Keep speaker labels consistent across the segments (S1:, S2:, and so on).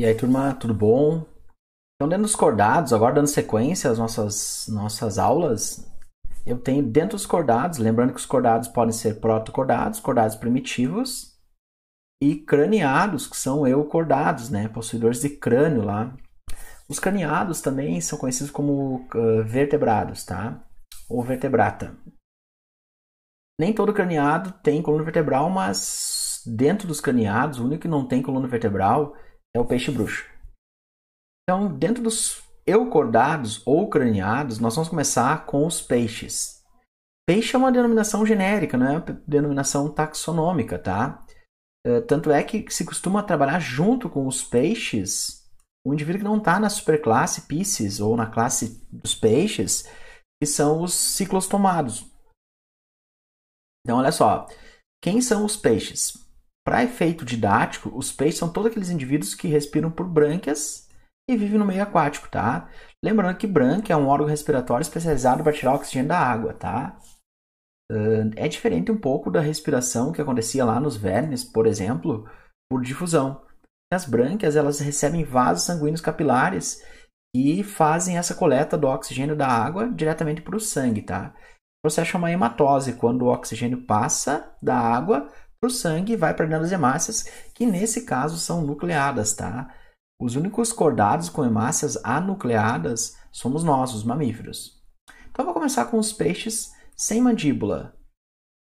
S1: E aí, turma, tudo bom? Então, dentro dos cordados, agora dando sequência às nossas, nossas aulas, eu tenho dentro dos cordados, lembrando que os cordados podem ser protocordados, cordados primitivos e craneados, que são cordados, né? Possuidores de crânio lá. Os craneados também são conhecidos como uh, vertebrados, tá? Ou vertebrata. Nem todo craneado tem coluna vertebral, mas dentro dos craneados, o único que não tem coluna vertebral é o peixe bruxo. Então, dentro dos eucordados ou craniados, nós vamos começar com os peixes. Peixe é uma denominação genérica, não é uma denominação taxonômica, tá? Eh, tanto é que se costuma trabalhar junto com os peixes o indivíduo que não está na superclasse Pisces ou na classe dos peixes, que são os ciclostomados. Então, olha só. Quem são os peixes? Para efeito didático, os peixes são todos aqueles indivíduos que respiram por brânquias e vivem no meio aquático, tá? Lembrando que brânquia é um órgão respiratório especializado para tirar o oxigênio da água, tá? É diferente um pouco da respiração que acontecia lá nos vermes, por exemplo, por difusão. As brânquias elas recebem vasos sanguíneos capilares e fazem essa coleta do oxigênio da água diretamente para o sangue, tá? O processo chama hematose, quando o oxigênio passa da água para o sangue e vai perdendo as hemácias, que nesse caso são nucleadas, tá? Os únicos cordados com hemácias anucleadas somos nós, os mamíferos. Então, vou começar com os peixes sem mandíbula.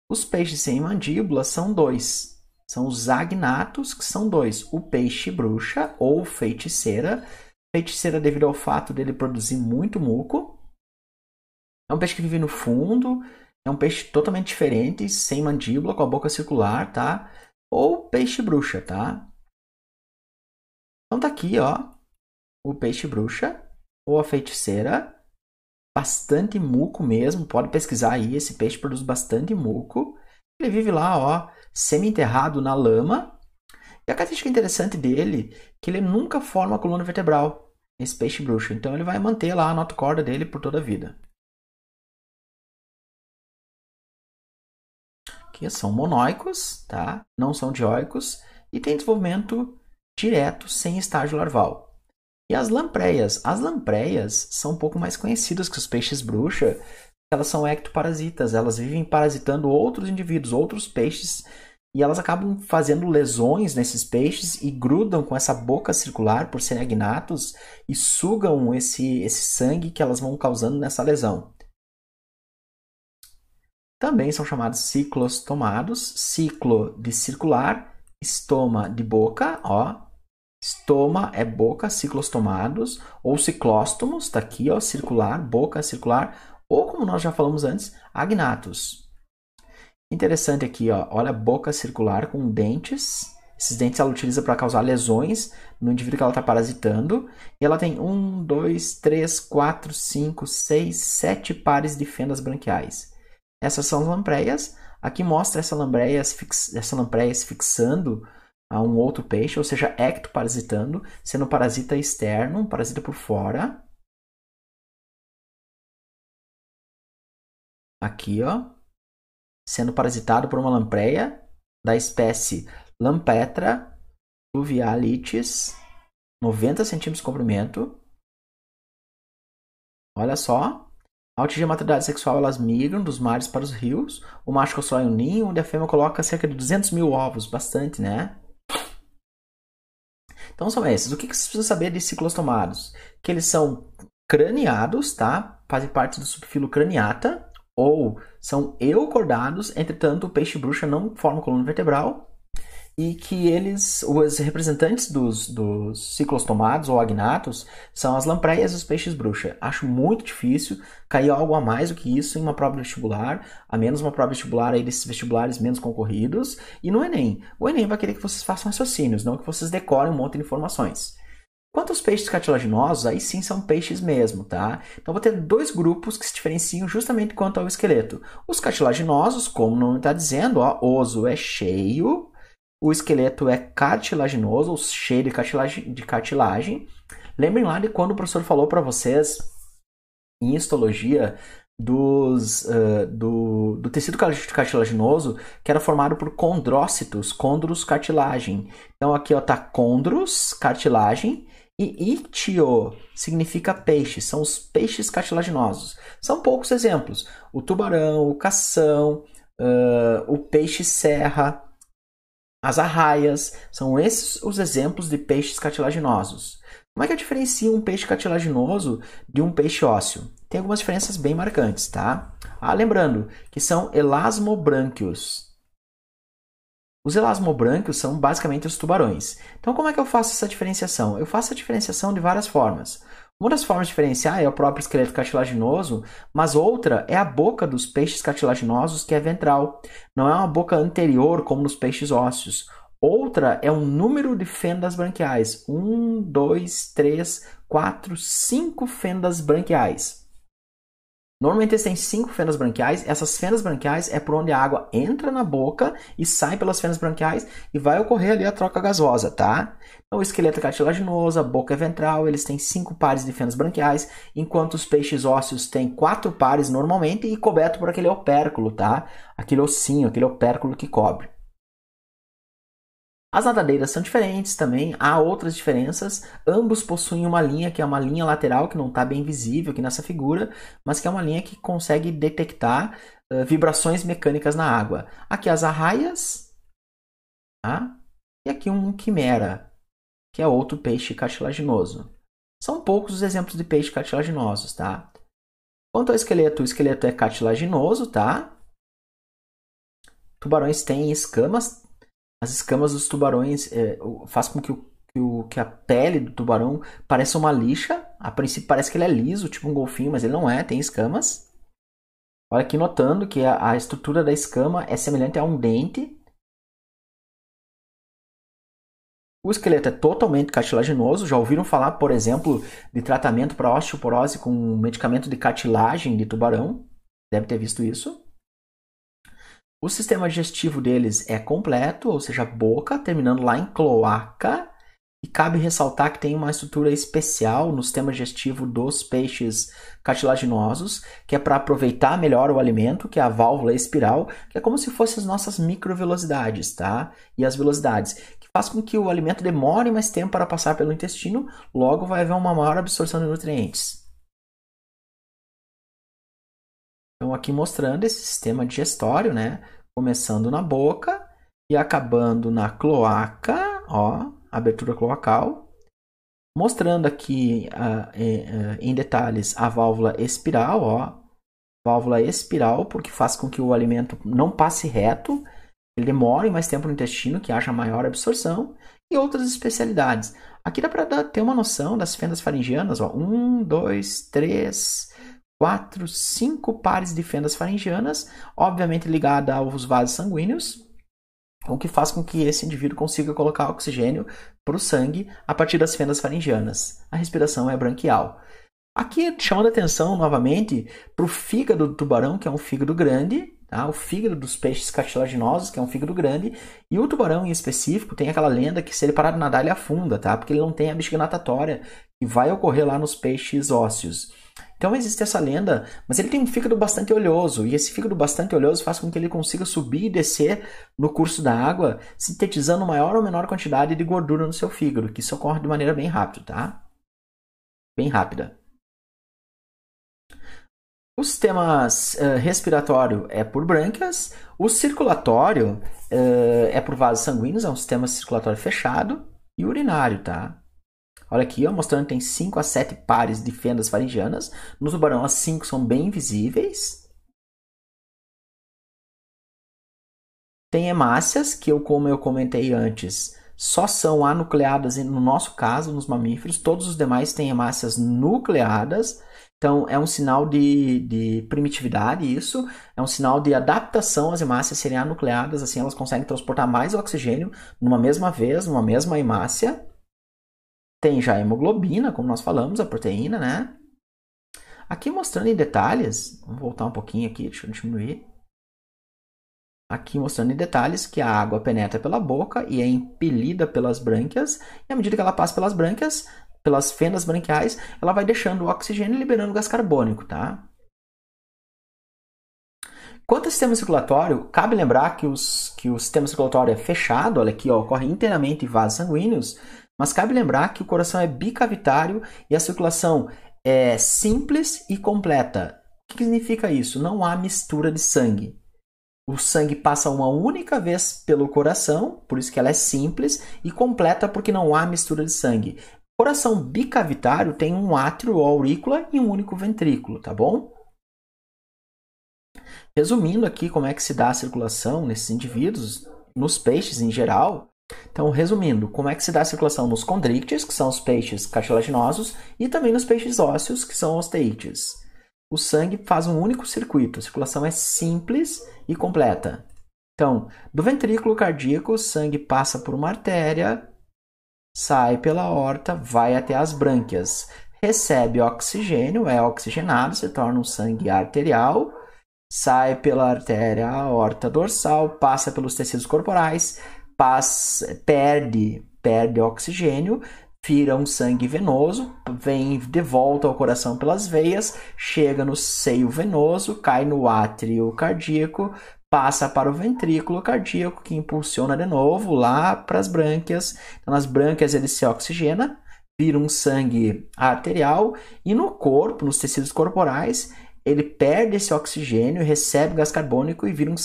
S1: Os peixes sem mandíbula são dois. São os agnatos, que são dois. O peixe bruxa ou feiticeira. Feiticeira devido ao fato dele produzir muito muco. É um peixe que vive no fundo, é um peixe totalmente diferente, sem mandíbula, com a boca circular, tá? Ou peixe bruxa, tá? Então tá aqui, ó, o peixe bruxa ou a feiticeira. Bastante muco mesmo, pode pesquisar aí, esse peixe produz bastante muco. Ele vive lá, ó, semi-enterrado na lama. E a característica interessante dele é que ele nunca forma coluna vertebral, esse peixe bruxo. Então ele vai manter lá a notocorda dele por toda a vida. são monoicos, tá? não são dioicos, e têm desenvolvimento direto sem estágio larval. E as lampreias? As lampreias são um pouco mais conhecidas que os peixes bruxa, elas são ectoparasitas, elas vivem parasitando outros indivíduos, outros peixes, e elas acabam fazendo lesões nesses peixes e grudam com essa boca circular por serem agnatos e sugam esse, esse sangue que elas vão causando nessa lesão. Também são chamados ciclos tomados, ciclo de circular, estoma de boca, ó. Estoma é boca, ciclos tomados, ou ciclóstomos, tá aqui, ó, circular, boca, circular, ou como nós já falamos antes, agnatos. Interessante aqui, ó, olha a boca circular com dentes. Esses dentes ela utiliza para causar lesões no indivíduo que ela está parasitando. E ela tem um, dois, três, quatro, cinco, seis, sete pares de fendas branquiais. Essas são as lampreias. Aqui mostra essa lampreia, fix, essa lampreia se fixando a um outro peixe, ou seja, ectoparasitando, sendo um parasita externo, um parasita por fora. Aqui, ó. Sendo parasitado por uma lampreia da espécie Lampetra fluvialitis, 90 centímetros de comprimento. Olha só. A alta de maturidade sexual elas migram dos mares para os rios. O macho constrói um ninho, onde a fêmea coloca cerca de 200 mil ovos. Bastante, né? Então são esses. O que, que vocês precisam saber de ciclos tomados? Que eles são craneados, tá? Fazem parte do subfilo craniata. Ou são eucordados, entretanto o peixe-bruxa não forma coluna vertebral e que eles, os representantes dos, dos tomados ou agnatos, são as lampreias e os peixes bruxa. Acho muito difícil cair algo a mais do que isso em uma prova vestibular, a menos uma prova vestibular aí desses vestibulares menos concorridos, e no Enem. O Enem vai querer que vocês façam raciocínios, não que vocês decorem um monte de informações. Quanto aos peixes cartilaginosos, aí sim são peixes mesmo, tá? Então vou ter dois grupos que se diferenciam justamente quanto ao esqueleto. Os cartilaginosos, como o nome está dizendo, ó, oso é cheio, o esqueleto é cartilaginoso, cheio de cartilagem. De cartilagem. Lembrem lá de quando o professor falou para vocês em histologia dos, uh, do, do, tecido cartilaginoso que era formado por condrócitos, condros cartilagem. Então aqui está condros cartilagem e itio significa peixe, são os peixes cartilaginosos. São poucos exemplos: o tubarão, o cação, uh, o peixe serra as arraias, são esses os exemplos de peixes cartilaginosos. Como é que eu diferencio um peixe cartilaginoso de um peixe ósseo? Tem algumas diferenças bem marcantes, tá? Ah, lembrando que são elasmobrânquios. Os elasmobrânquios são basicamente os tubarões. Então, como é que eu faço essa diferenciação? Eu faço a diferenciação de várias formas. Uma das formas de diferenciar é o próprio esqueleto cartilaginoso, mas outra é a boca dos peixes cartilaginosos, que é ventral. Não é uma boca anterior, como nos peixes ósseos. Outra é o número de fendas branquiais. Um, dois, três, quatro, cinco fendas branquiais. Normalmente eles têm cinco fendas branquiais. Essas fendas branquiais é por onde a água entra na boca e sai pelas fendas branquiais e vai ocorrer ali a troca gasosa, tá? Então, o esqueleto cartilaginoso, a boca ventral, eles têm cinco pares de fendas branquiais, enquanto os peixes ósseos têm quatro pares normalmente e coberto por aquele opérculo, tá? Aquele ossinho, aquele opérculo que cobre. As nadadeiras são diferentes também, há outras diferenças. Ambos possuem uma linha que é uma linha lateral que não está bem visível aqui nessa figura, mas que é uma linha que consegue detectar uh, vibrações mecânicas na água. Aqui as arraias, tá? e aqui um quimera, que é outro peixe cartilaginoso. São poucos os exemplos de peixes cartilaginosos, tá? Quanto ao esqueleto, o esqueleto é cartilaginoso, tá? Tubarões têm escamas, as escamas dos tubarões é, faz com que, o, que, o, que a pele do tubarão pareça uma lixa. A princípio parece que ele é liso, tipo um golfinho, mas ele não é, tem escamas. Olha aqui notando que a, a estrutura da escama é semelhante a um dente. O esqueleto é totalmente cartilaginoso. Já ouviram falar, por exemplo, de tratamento para osteoporose com medicamento de cartilagem de tubarão? Deve ter visto isso. O sistema digestivo deles é completo, ou seja, boca, terminando lá em cloaca. E cabe ressaltar que tem uma estrutura especial no sistema digestivo dos peixes cartilaginosos, que é para aproveitar melhor o alimento, que é a válvula espiral, que é como se fossem as nossas microvelocidades, tá? E as velocidades, que faz com que o alimento demore mais tempo para passar pelo intestino, logo vai haver uma maior absorção de nutrientes. Então, aqui mostrando esse sistema digestório, né? Começando na boca e acabando na cloaca, ó, abertura cloacal. Mostrando aqui uh, uh, em detalhes a válvula espiral, ó. Válvula espiral, porque faz com que o alimento não passe reto, ele demore mais tempo no intestino, que haja maior absorção. E outras especialidades. Aqui dá para ter uma noção das fendas faringianas, ó. Um, dois, três quatro, cinco pares de fendas faringianas, obviamente ligada aos vasos sanguíneos, o que faz com que esse indivíduo consiga colocar oxigênio para o sangue a partir das fendas faringianas. A respiração é branquial. Aqui chamando atenção novamente para o fígado do tubarão, que é um fígado grande, Tá? O fígado dos peixes cartilaginosos, que é um fígado grande, e o tubarão em específico tem aquela lenda que se ele parar de nadar ele afunda, tá? Porque ele não tem a bexiga natatória que vai ocorrer lá nos peixes ósseos. Então existe essa lenda, mas ele tem um fígado bastante oleoso, e esse fígado bastante oleoso faz com que ele consiga subir e descer no curso da água, sintetizando maior ou menor quantidade de gordura no seu fígado, que isso ocorre de maneira bem rápida, tá? Bem rápida. O sistema uh, eh, respiratório é por brânquias, o circulatório uh, é por vasos sanguíneos, é um sistema circulatório fechado, e urinário, tá? Olha aqui, ó, mostrando que tem 5 a 7 pares de fendas faringianas. No tubarão, as 5 são bem visíveis. Tem hemácias, que eu, como eu comentei antes, só são anucleadas no nosso caso, nos mamíferos. Todos os demais têm hemácias nucleadas. Então, é um sinal de, de, primitividade isso, é um sinal de adaptação às hemácias serem anucleadas, assim elas conseguem transportar mais oxigênio numa mesma vez, numa mesma hemácia. Tem já a hemoglobina, como nós falamos, a proteína, né? Aqui mostrando em detalhes, vamos voltar um pouquinho aqui, deixa eu diminuir. Aqui mostrando em detalhes que a água penetra pela boca e é impelida pelas brânquias, e à medida que ela passa pelas brânquias, pelas fendas branquiais, ela vai deixando o oxigênio e liberando o gás carbônico, tá? Quanto ao sistema circulatório, cabe lembrar que, os, que o sistema circulatório é fechado, olha aqui, ó, ocorre inteiramente em vasos sanguíneos, mas cabe lembrar que o coração é bicavitário e a circulação é simples e completa. O que significa isso? Não há mistura de sangue. O sangue passa uma única vez pelo coração, por isso que ela é simples e completa porque não há mistura de sangue. O coração bicavitário tem um átrio ou aurícula e um único ventrículo, tá bom? Resumindo aqui como é que se dá a circulação nesses indivíduos, nos peixes em geral, então, resumindo, como é que se dá a circulação nos condrictes, que são os peixes cartilaginosos, e também nos peixes ósseos, que são os O sangue faz um único circuito, a circulação é simples e completa. Então, do ventrículo cardíaco, o sangue passa por uma artéria, sai pela horta, vai até as brânquias, recebe oxigênio, é oxigenado, se torna um sangue arterial, sai pela artéria aorta dorsal, passa pelos tecidos corporais, passa, perde, perde oxigênio, vira um sangue venoso, vem de volta ao coração pelas veias, chega no seio venoso, cai no átrio cardíaco, passa para o ventrículo cardíaco, que impulsiona de novo lá para as brânquias. Então, nas brânquias ele se oxigena, vira um sangue arterial, e no corpo, nos tecidos corporais, ele perde esse oxigênio, recebe gás carbônico e vira um,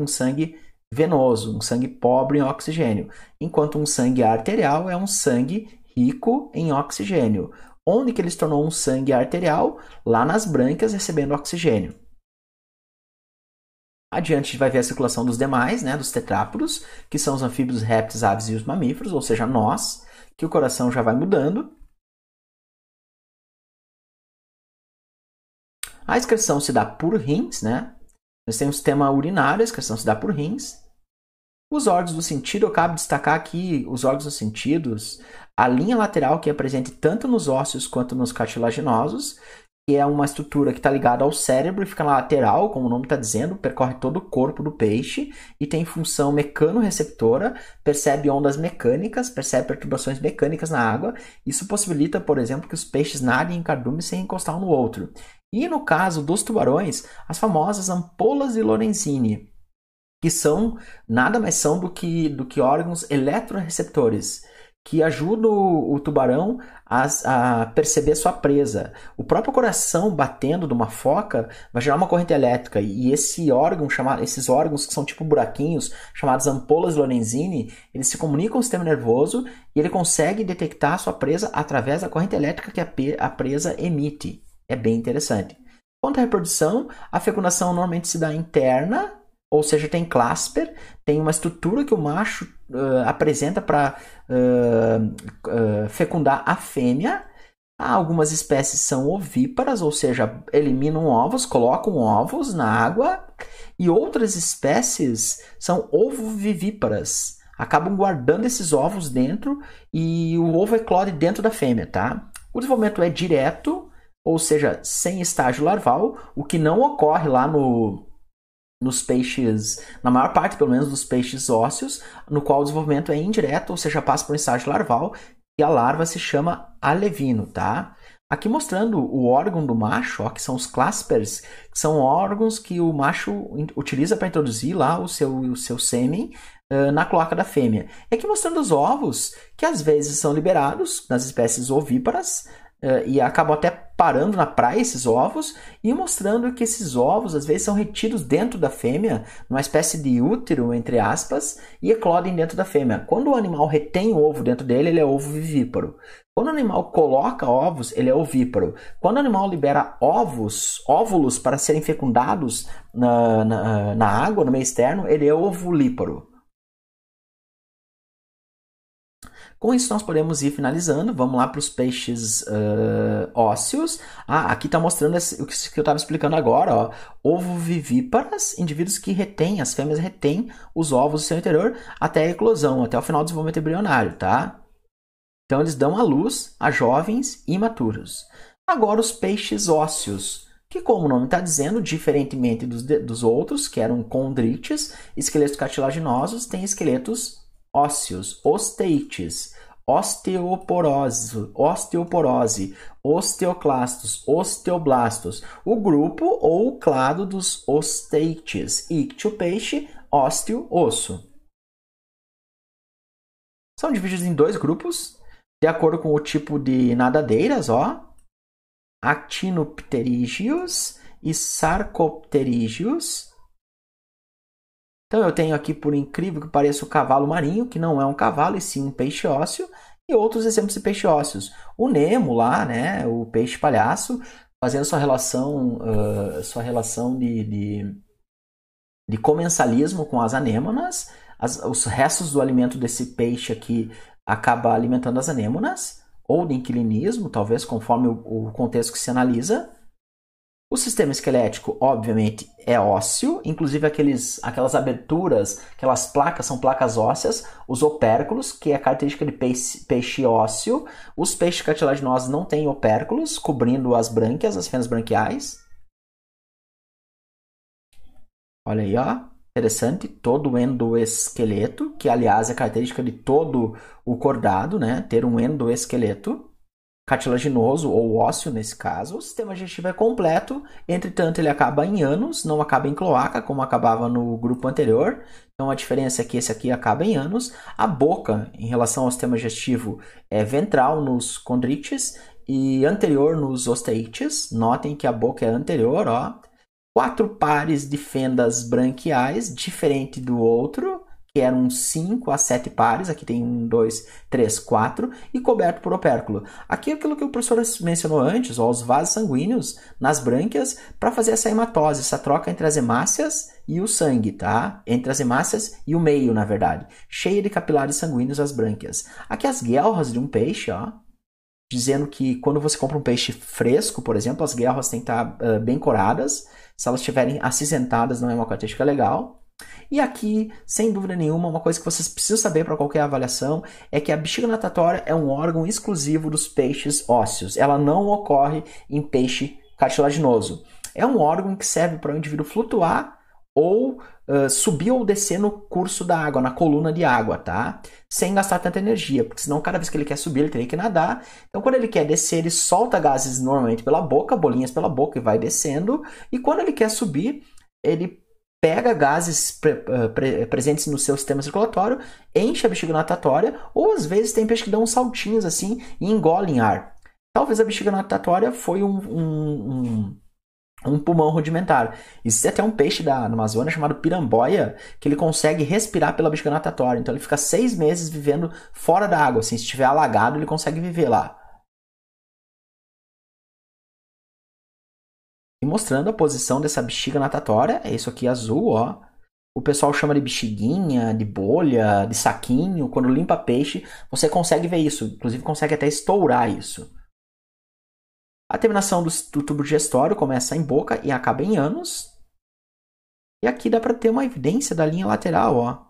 S1: um sangue venoso, um sangue pobre em oxigênio, enquanto um sangue arterial é um sangue rico em oxigênio. Onde que ele se tornou um sangue arterial? Lá nas brancas, recebendo oxigênio. Adiante a gente vai ver a circulação dos demais, né, dos tetrápodos, que são os anfíbios, répteis, aves e os mamíferos, ou seja, nós, que o coração já vai mudando. A excreção se dá por rins, né? Nós temos o sistema urinário, a excreção se dá por rins. Os órgãos do sentido, eu cabe destacar aqui os órgãos dos sentidos, a linha lateral que é presente tanto nos ósseos quanto nos cartilaginosos, que é uma estrutura que está ligada ao cérebro e fica na lateral, como o nome está dizendo, percorre todo o corpo do peixe e tem função mecano-receptora, percebe ondas mecânicas, percebe perturbações mecânicas na água. Isso possibilita, por exemplo, que os peixes nadem em cardume sem encostar um no outro. E no caso dos tubarões, as famosas ampolas de Lorenzini, que são nada mais são do que, do que órgãos eletroreceptores que ajudam o, o tubarão a, a, perceber sua presa. O próprio coração batendo de uma foca vai gerar uma corrente elétrica e esse órgão chamado, esses órgãos que são tipo buraquinhos chamados ampolas Lorenzini, eles se comunicam com o sistema nervoso e ele consegue detectar a sua presa através da corrente elétrica que a, a presa emite. É bem interessante. Quanto à reprodução, a fecundação normalmente se dá interna ou seja, tem clasper, tem uma estrutura que o macho uh, apresenta para uh, uh, fecundar a fêmea. algumas espécies são ovíparas, ou seja, eliminam ovos, colocam ovos na água. E outras espécies são ovovivíparas, acabam guardando esses ovos dentro e o ovo eclode dentro da fêmea, tá? O desenvolvimento é direto, ou seja, sem estágio larval, o que não ocorre lá no nos peixes, na maior parte pelo menos dos peixes ósseos, no qual o desenvolvimento é indireto, ou seja, passa por um estágio larval, e a larva se chama alevino, tá? Aqui mostrando o órgão do macho, ó, que são os claspers, que são órgãos que o macho utiliza para introduzir lá o seu, o seu sêmen uh, na cloaca da fêmea. E aqui mostrando os ovos, que às vezes são liberados nas espécies ovíparas, eh, e acabou até parando na praia esses ovos e mostrando que esses ovos às vezes são retidos dentro da fêmea, numa espécie de útero, entre aspas, e eclodem dentro da fêmea. Quando o animal retém o ovo dentro dele, ele é ovo vivíparo. Quando o animal coloca ovos, ele é ovíparo. Quando o animal libera ovos, óvulos para serem fecundados na, na, na água, no meio externo, ele é ovulíparo. Com isso, nós podemos ir finalizando. Vamos lá para os peixes uh, ósseos. Ah, aqui está mostrando esse, o que eu estava explicando agora. Ó. Ovovivíparas, indivíduos que retêm, as fêmeas retêm os ovos do seu interior até a eclosão, até o final do desenvolvimento embrionário, tá? Então, eles dão à luz a jovens imaturos. Agora, os peixes ósseos que, como o nome está dizendo, diferentemente dos, dos outros, que eram condrites, esqueletos cartilaginosos, têm esqueletos ósseos, osteites, osteoporose, osteoporose, osteoclastos, osteoblastos, o grupo ou o clado dos osteites, ictio, peixe, ósteo, osso. São divididos em dois grupos, de acordo com o tipo de nadadeiras, ó. Actinopterígeos e sarcopterígios. Então eu tenho aqui, por incrível que pareça, o cavalo marinho, que não é um cavalo, e sim um peixe ósseo, e outros exemplos de peixe ósseos. O Nemo lá, né, o peixe palhaço, fazendo sua relação, uh, sua relação de, de, de, comensalismo com as anêmonas, as, os restos do alimento desse peixe aqui acaba alimentando as anêmonas, ou de inquilinismo, talvez conforme o, o contexto que se analisa, o sistema esquelético, obviamente, é ósseo, inclusive aqueles, aquelas aberturas, aquelas placas são placas ósseas, os opérculos, que é a característica de peixe, peixe ósseo. Os peixes cartilaginosos não têm opérculos, cobrindo as brânquias, as fendas branquiais. Olha aí, ó. Interessante, todo o endoesqueleto, que aliás é característica de todo o cordado, né? Ter um endoesqueleto cartilaginoso ou ósseo nesse caso, o sistema digestivo é completo, entretanto ele acaba em anos, não acaba em cloaca como acabava no grupo anterior. Então a diferença é que esse aqui acaba em anos. A boca, em relação ao sistema digestivo, é ventral nos condrites e anterior nos osteites. Notem que a boca é anterior, ó. Quatro pares de fendas branquiais, diferente do outro que eram 5 a 7 pares, aqui tem 1, 2, 3, 4, e coberto por opérculo. Aqui é aquilo que o professor mencionou antes, ó, os vasos sanguíneos nas brânquias, para fazer essa hematose, essa troca entre as hemácias e o sangue, tá? Entre as hemácias e o meio, na verdade. Cheia de capilares sanguíneos as brânquias. Aqui as guelras de um peixe, ó, dizendo que quando você compra um peixe fresco, por exemplo, as guelras têm que estar tá, uh, bem coradas. Se elas estiverem acinzentadas, não é uma característica legal. E aqui, sem dúvida nenhuma, uma coisa que vocês precisam saber para qualquer avaliação é que a bexiga natatória é um órgão exclusivo dos peixes ósseos. Ela não ocorre em peixe cartilaginoso. É um órgão que serve para o indivíduo flutuar ou uh, subir ou descer no curso da água, na coluna de água, tá? Sem gastar tanta energia, porque senão cada vez que ele quer subir, ele teria que nadar. Então, quando ele quer descer, ele solta gases normalmente pela boca, bolinhas pela boca e vai descendo. E quando ele quer subir, ele pega gases pre, eh, pre, eh, presentes no seu sistema circulatório, enche a bexiga natatória, ou às vezes tem peixe que dá uns saltinhos assim e engolem ar. Talvez a bexiga natatória foi um, um, um, um pulmão rudimentar. Existe até um peixe da Amazônia chamado piramboia, que ele consegue respirar pela bexiga natatória. Então ele fica seis meses vivendo fora da água. Assim, se estiver alagado, ele consegue viver lá. E mostrando a posição dessa bexiga natatória, é isso aqui azul, ó. O pessoal chama de bexiguinha, de bolha, de saquinho. Quando limpa peixe, você consegue ver isso. Inclusive, consegue até estourar isso. A terminação do, do tubo digestório começa em boca e acaba em ânus. E aqui dá para ter uma evidência da linha lateral, ó,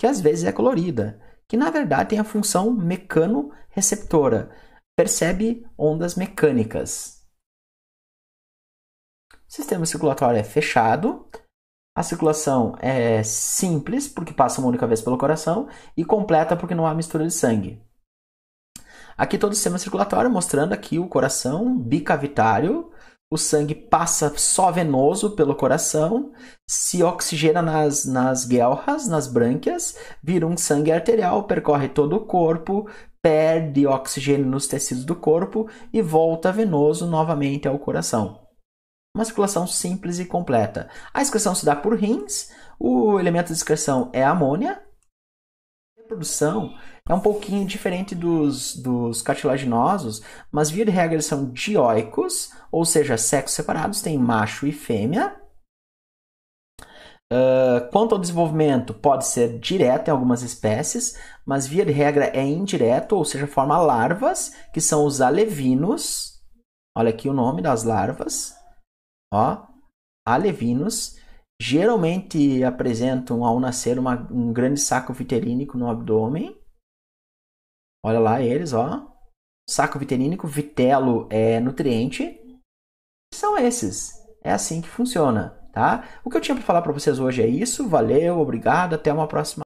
S1: que às vezes é colorida, que na verdade tem a função mecano-receptora, percebe ondas mecânicas sistema circulatório é fechado, a circulação é simples, porque passa uma única vez pelo coração, e completa, porque não há mistura de sangue. Aqui todo o sistema circulatório, mostrando aqui o coração bicavitário, o sangue passa só venoso pelo coração, se oxigena nas, nas guelras, nas brânquias, vira um sangue arterial, percorre todo o corpo, perde oxigênio nos tecidos do corpo e volta venoso novamente ao coração uma circulação simples e completa. A excreção se dá por rins, o elemento de excreção é amônia. A reprodução é um pouquinho diferente dos, dos cartilaginosos, mas via de regra eles são dioicos, ou seja, sexos separados, tem macho e fêmea. Uh, quanto ao desenvolvimento, pode ser direto em algumas espécies, mas via de regra é indireto, ou seja, forma larvas, que são os alevinos. Olha aqui o nome das larvas ó, alevinos, geralmente apresentam ao nascer uma, um grande saco vitelínico no abdômen. Olha lá eles, ó. Saco vitelínico, vitelo é nutriente. São esses. É assim que funciona, tá? O que eu tinha para falar para vocês hoje é isso. Valeu, obrigado, até uma próxima